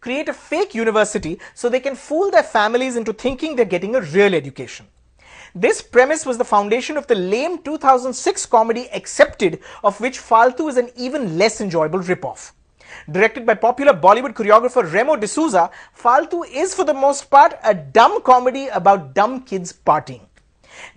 create a fake university so they can fool their families into thinking they're getting a real education. This premise was the foundation of the lame 2006 comedy Accepted, of which Faltu is an even less enjoyable ripoff. Directed by popular Bollywood choreographer Remo D'Souza, Faltu is for the most part a dumb comedy about dumb kids partying.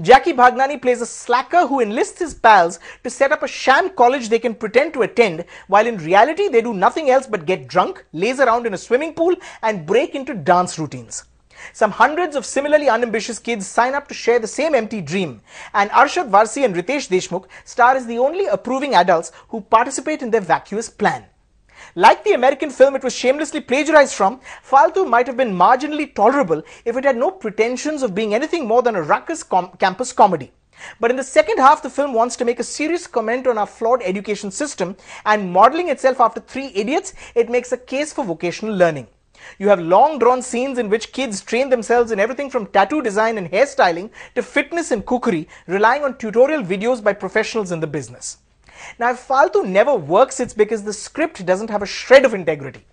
Jackie Bhagnani plays a slacker who enlists his pals to set up a sham college they can pretend to attend, while in reality they do nothing else but get drunk, laze around in a swimming pool, and break into dance routines. Some hundreds of similarly unambitious kids sign up to share the same empty dream, and Arshad Varsi and Ritesh Deshmukh star as the only approving adults who participate in their vacuous plan. Like the American film it was shamelessly plagiarized from, Faltu might have been marginally tolerable if it had no pretensions of being anything more than a ruckus com campus comedy. But in the second half, the film wants to make a serious comment on our flawed education system and modeling itself after Three Idiots, it makes a case for vocational learning. You have long drawn scenes in which kids train themselves in everything from tattoo design and hairstyling to fitness and cookery, relying on tutorial videos by professionals in the business. Now, if Faltu never works, it's because the script doesn't have a shred of integrity.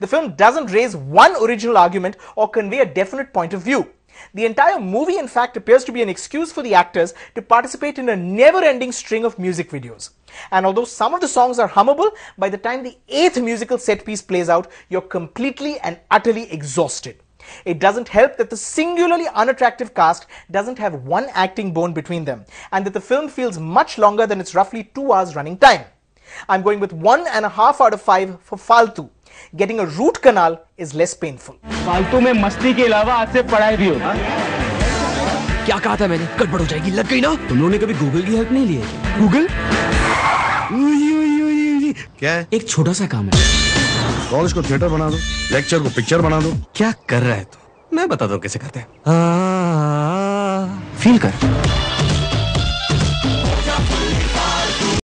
The film doesn't raise one original argument or convey a definite point of view. The entire movie, in fact, appears to be an excuse for the actors to participate in a never ending string of music videos. And although some of the songs are hummable, by the time the eighth musical set piece plays out, you're completely and utterly exhausted. It doesn't help that the singularly unattractive cast doesn't have one acting bone between them, and that the film feels much longer than its roughly two hours running time. I'm going with one and a half out of five for Faltu. Getting a root canal is less painful. फालतू में मस्ती के अलावा आज से पढ़ाई भी हो क्या कहा था मैंने गड़बड़ हो जाएगी लग गई ना तुम लोगों ने कभी गूगल की हेल्प नहीं ली है गूगल क्या है? एक छोटा सा काम है कॉलेज को थिएटर बना दो लेक्चर को पिक्चर बना दो क्या कर रहा है तू तो? मैं बता दो कैसे करते हैं हाँ। फील कर